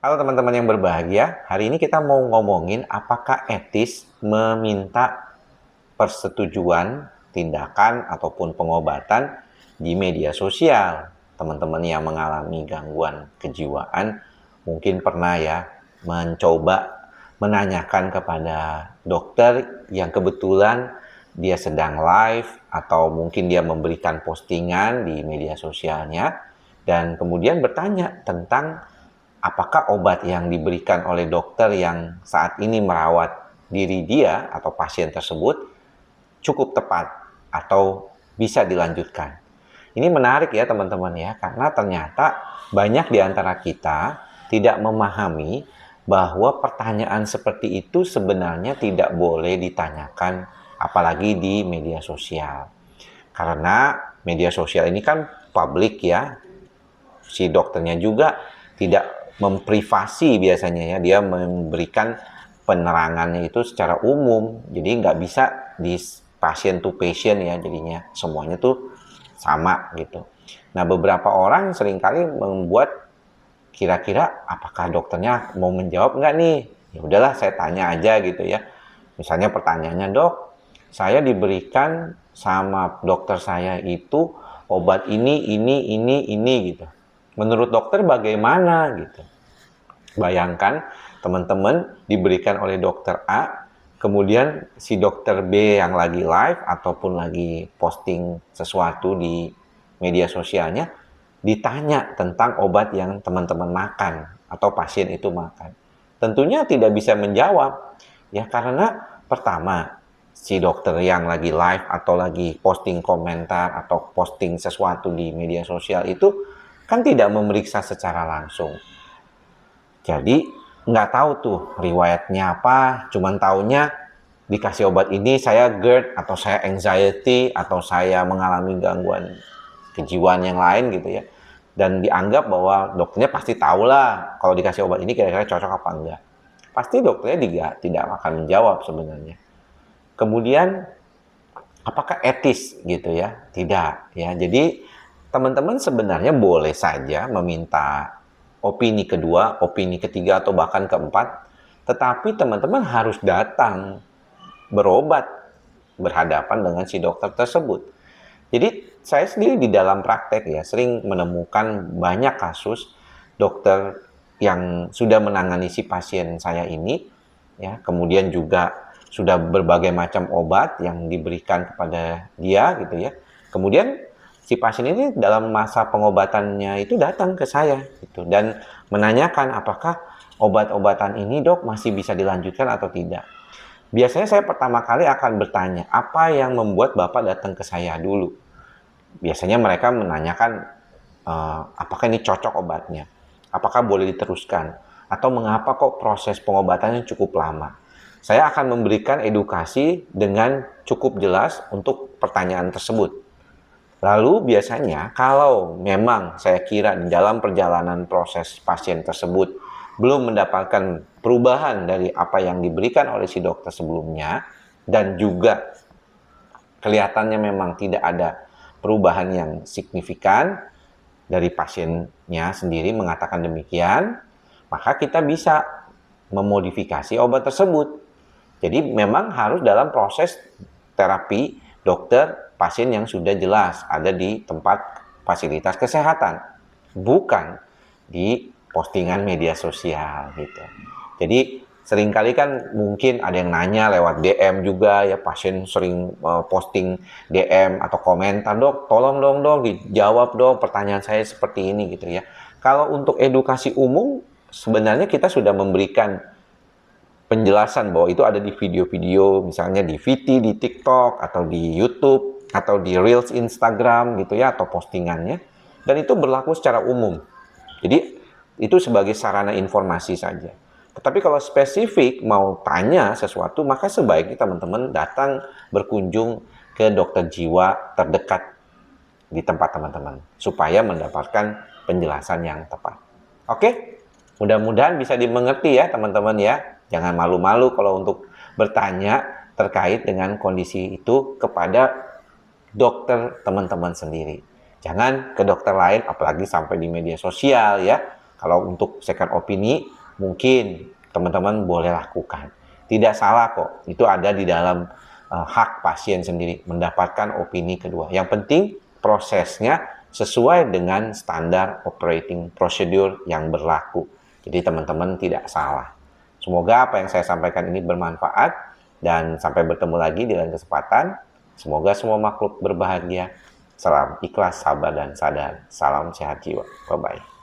Halo teman-teman yang berbahagia, hari ini kita mau ngomongin apakah etis meminta persetujuan tindakan ataupun pengobatan di media sosial. Teman-teman yang mengalami gangguan kejiwaan mungkin pernah ya mencoba menanyakan kepada dokter yang kebetulan dia sedang live atau mungkin dia memberikan postingan di media sosialnya dan kemudian bertanya tentang apakah obat yang diberikan oleh dokter yang saat ini merawat diri dia atau pasien tersebut cukup tepat atau bisa dilanjutkan. Ini menarik ya teman-teman ya, karena ternyata banyak di antara kita tidak memahami bahwa pertanyaan seperti itu sebenarnya tidak boleh ditanyakan apalagi di media sosial. Karena media sosial ini kan publik ya, si dokternya juga tidak memprivasi biasanya ya dia memberikan penerangannya itu secara umum jadi nggak bisa di pasien to patient ya jadinya semuanya tuh sama gitu nah beberapa orang seringkali membuat kira-kira apakah dokternya mau menjawab nggak nih ya udahlah saya tanya aja gitu ya misalnya pertanyaannya dok saya diberikan sama dokter saya itu obat ini ini ini ini gitu Menurut dokter bagaimana gitu? Bayangkan teman-teman diberikan oleh dokter A, kemudian si dokter B yang lagi live ataupun lagi posting sesuatu di media sosialnya ditanya tentang obat yang teman-teman makan atau pasien itu makan. Tentunya tidak bisa menjawab ya karena pertama si dokter yang lagi live atau lagi posting komentar atau posting sesuatu di media sosial itu kan tidak memeriksa secara langsung. Jadi nggak tahu tuh riwayatnya apa, cuman taunya dikasih obat ini saya GERD atau saya anxiety atau saya mengalami gangguan kejiwaan yang lain gitu ya. Dan dianggap bahwa dokternya pasti tahu lah kalau dikasih obat ini kira-kira cocok apa enggak. Pasti dokternya juga tidak akan menjawab sebenarnya. Kemudian apakah etis gitu ya? Tidak ya. Jadi teman-teman sebenarnya boleh saja meminta opini kedua, opini ketiga, atau bahkan keempat. Tetapi teman-teman harus datang berobat berhadapan dengan si dokter tersebut. Jadi saya sendiri di dalam praktek ya sering menemukan banyak kasus dokter yang sudah menangani si pasien saya ini ya kemudian juga sudah berbagai macam obat yang diberikan kepada dia gitu ya. Kemudian si pasien ini dalam masa pengobatannya itu datang ke saya gitu dan menanyakan apakah obat-obatan ini dok masih bisa dilanjutkan atau tidak. Biasanya saya pertama kali akan bertanya apa yang membuat bapak datang ke saya dulu. Biasanya mereka menanyakan e, apakah ini cocok obatnya, apakah boleh diteruskan, atau mengapa kok proses pengobatannya cukup lama. Saya akan memberikan edukasi dengan cukup jelas untuk pertanyaan tersebut Lalu biasanya kalau memang saya kira di dalam perjalanan proses pasien tersebut belum mendapatkan perubahan dari apa yang diberikan oleh si dokter sebelumnya dan juga kelihatannya memang tidak ada perubahan yang signifikan dari pasiennya sendiri mengatakan demikian, maka kita bisa memodifikasi obat tersebut. Jadi memang harus dalam proses terapi dokter pasien yang sudah jelas ada di tempat fasilitas kesehatan, bukan di postingan media sosial gitu. Jadi seringkali kan mungkin ada yang nanya lewat DM juga ya pasien sering uh, posting DM atau komentar dok tolong dong dong dijawab dong pertanyaan saya seperti ini gitu ya. Kalau untuk edukasi umum sebenarnya kita sudah memberikan penjelasan bahwa itu ada di video-video misalnya di VT, di TikTok atau di YouTube atau di reels Instagram gitu ya atau postingannya dan itu berlaku secara umum. Jadi itu sebagai sarana informasi saja. Tetapi kalau spesifik mau tanya sesuatu maka sebaiknya teman-teman datang berkunjung ke dokter jiwa terdekat di tempat teman-teman supaya mendapatkan penjelasan yang tepat. Oke? Mudah-mudahan bisa dimengerti ya teman-teman ya. Jangan malu-malu kalau untuk bertanya terkait dengan kondisi itu kepada dokter teman-teman sendiri. Jangan ke dokter lain, apalagi sampai di media sosial ya. Kalau untuk second opini, mungkin teman-teman boleh lakukan. Tidak salah kok, itu ada di dalam uh, hak pasien sendiri mendapatkan opini kedua. Yang penting prosesnya sesuai dengan standar operating procedure yang berlaku. Jadi teman-teman tidak salah. Semoga apa yang saya sampaikan ini bermanfaat dan sampai bertemu lagi di lain kesempatan. Semoga semua makhluk berbahagia. Salam ikhlas, sabar, dan sadar. Salam sehat jiwa. Bye-bye.